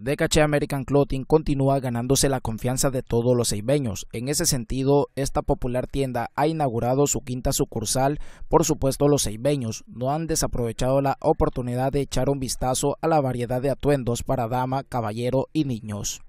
DKH American Clothing continúa ganándose la confianza de todos los ceibeños. En ese sentido, esta popular tienda ha inaugurado su quinta sucursal. Por supuesto, los seibeños no han desaprovechado la oportunidad de echar un vistazo a la variedad de atuendos para dama, caballero y niños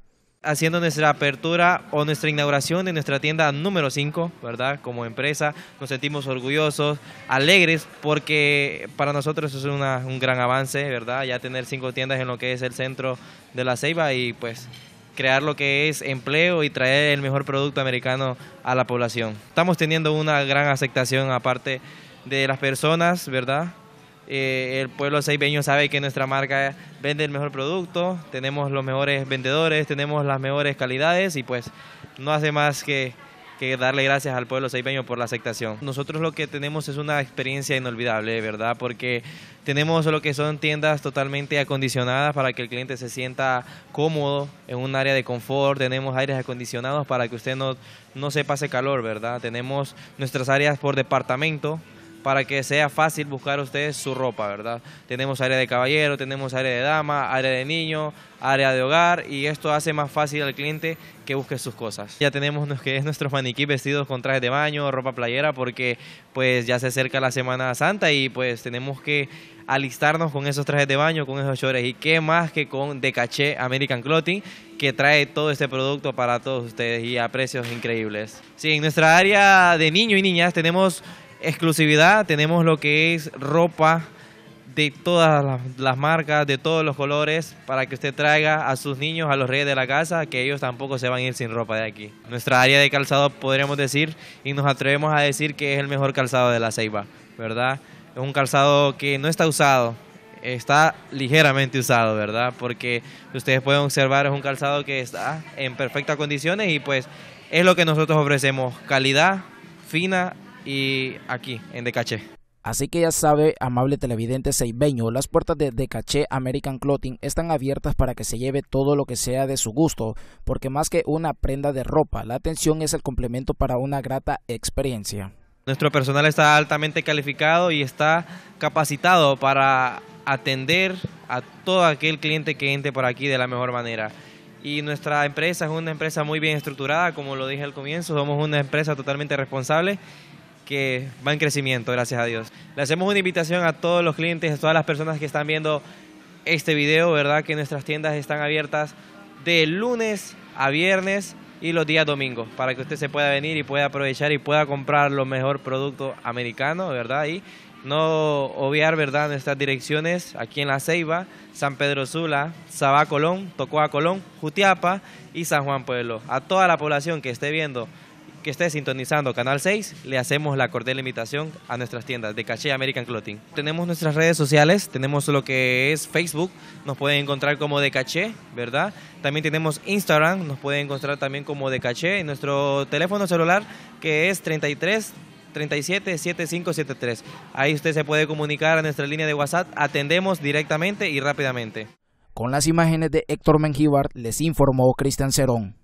haciendo nuestra apertura o nuestra inauguración de nuestra tienda número 5, ¿verdad? Como empresa nos sentimos orgullosos, alegres, porque para nosotros es un gran avance, ¿verdad? Ya tener cinco tiendas en lo que es el centro de la Ceiba y pues crear lo que es empleo y traer el mejor producto americano a la población. Estamos teniendo una gran aceptación aparte de las personas, ¿verdad? Eh, el pueblo seibeño sabe que nuestra marca vende el mejor producto, tenemos los mejores vendedores, tenemos las mejores calidades y pues no hace más que, darle gracias al pueblo ceibeño por la aceptación. Nosotros lo que tenemos es una experiencia inolvidable, ¿verdad? Porque tenemos lo que son tiendas totalmente acondicionadas para que el cliente se sienta cómodo en un área de confort, tenemos aires acondicionados para que usted no, no se pase calor, ¿verdad? Tenemos nuestras áreas por departamento, para que sea fácil buscar ustedes su ropa, ¿verdad? Tenemos área de caballero, tenemos área de dama, área de niño, área de hogar y esto hace más fácil al cliente que busque sus cosas. Ya tenemos que es nuestros maniquí vestidos con trajes de baño, ropa playera porque pues ya se acerca la Semana Santa y pues tenemos que alistarnos con esos trajes de baño, con esos shorts y qué más que con De Caché American Clothing que trae todo este producto para todos ustedes y a precios increíbles. Sí, en nuestra área de niño y niñas tenemos exclusividad, tenemos lo que es ropa de todas las, marcas, de todos los colores, para que usted traiga a sus niños, a los reyes de la casa, que ellos tampoco se van a ir sin ropa de aquí. Nuestra área de calzado podríamos decir, y nos atrevemos a decir que es el mejor calzado de la ceiba, ¿verdad? Es un calzado que no está usado, está ligeramente usado, ¿verdad? Porque ustedes pueden observar, es un calzado que está en perfectas condiciones y pues es lo que nosotros ofrecemos, calidad fina y aquí, en Decaché. Así que ya sabe, amable televidente seibeño, las puertas de Decaché American Clothing están abiertas para que se lleve todo lo que sea de su gusto, porque más que una prenda de ropa, la atención es el complemento para una grata experiencia. Nuestro personal está altamente calificado y está capacitado para atender a todo aquel cliente que entre por aquí de la mejor manera. Y nuestra empresa es una empresa muy bien estructurada, como lo dije al comienzo, somos una empresa totalmente responsable que va en crecimiento, gracias a Dios. Le hacemos una invitación a todos los clientes, a todas las personas que están viendo este video, ¿verdad? Que nuestras tiendas están abiertas de lunes a viernes y los días domingos para que usted se pueda venir y pueda aprovechar y pueda comprar los mejores productos americanos, ¿verdad? Y no obviar, ¿verdad? Nuestras direcciones aquí en La Ceiba, San Pedro Sula, Sabá Colón, Tocoa Colón, Jutiapa y San Juan Pueblo. A toda la población que esté viendo que esté sintonizando Canal 6, le hacemos la cordel invitación a nuestras tiendas de Caché American Clothing. Tenemos nuestras redes sociales, tenemos lo que es Facebook, nos pueden encontrar como de Caché, ¿verdad? También tenemos Instagram, nos pueden encontrar también como de Caché, nuestro teléfono celular que es 33 37 7573. Ahí usted se puede comunicar a nuestra línea de WhatsApp, atendemos directamente y rápidamente. Con las imágenes de Héctor Mengíbar les informó Cristian Cerón.